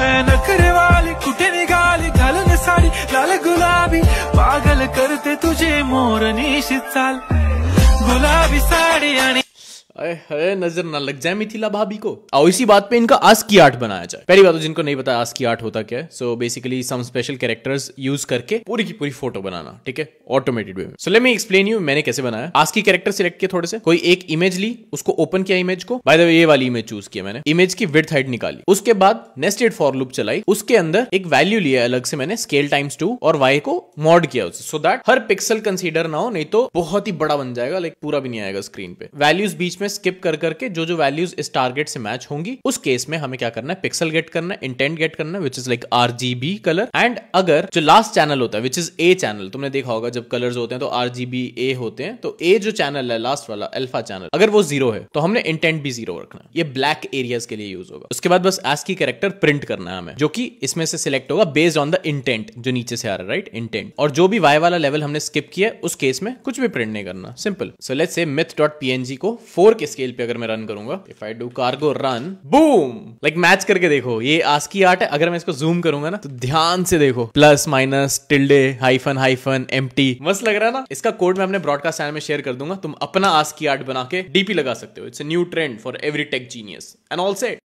नखरेवाली कुठे निघाली घालून साडी लाल गुलाबी पागल करते तुझे मोर निशित चाल गुलाबी साडी आणि अरे नजर ना लग जाए मिथिला भाभी को और इसी बात पे इनका की आर्ट बनाया जाए पहली बात तो जिनको नहीं पता की आर्ट होता क्या है so basically some special characters use करके पूरी की पूरी फोटो बनाना ठीक है ऑटोमेटेड वे में so let me explain you मैंने कैसे बनाया की कैरेक्टर सिलेक्ट किया थोड़े से कोई एक इमेज ली उसको ओपन किया इमेज को बाय द वे ये वाली इमेज चूज किया मैंने इमेज की विथ हाइट निकाली उसके बाद नेस्टेड फॉर लूप चलाई उसके अंदर एक वैल्यू लिया अलग से मैंने स्केल टाइम्स टू और वाई को मॉड किया उसे सो दैट हर पिक्सल कंसिडर ना हो नहीं तो बहुत ही बड़ा बन जाएगा लाइक पूरा भी नहीं आएगा स्क्रीन पे वैल्यूज बीच में में स्किप कर करके जो जो वैल्यूज इस टारगेट से मैच होंगी उस केस में हमें क्या करना है पिक्सल गेट करना है इंटेंट गेट करना है which is like R colour and अगर जो लास्ट चैनल होता है विच इज ए चैनल तुमने देखा होगा जब कलर होते हैं तो आर ए होते हैं तो ए जो चैनल है लास्ट वाला अल्फा चैनल अगर वो जीरो है तो हमने इंटेंट भी जीरो रखना ये ब्लैक एरियाज के लिए यूज होगा उसके बाद बस एस की कैरेक्टर प्रिंट करना है हमें जो कि इसमें से सिलेक्ट होगा बेस्ड ऑन द इंटेंट जो नीचे से आ रहा है राइट इंटेंट और जो भी वाई वाला लेवल हमने स्किप किया उस केस में कुछ भी प्रिंट नहीं करना simple so let's say myth dot P को फोर फोर के स्केल पे अगर मैं रन करूंगा if I do cargo run boom like match करके देखो ये आज की आर्ट है अगर मैं इसको जूम करूंगा ना तो ध्यान से देखो plus minus tilde hyphen hyphen M मस्त लग रहा है ना इसका कोड मैं अपने ब्रॉडकास्ट चैनल में शेयर कर दूंगा तुम अपना आज की आर्ट बना के डीपी लगा सकते हो it's new trend for every tech genius and all set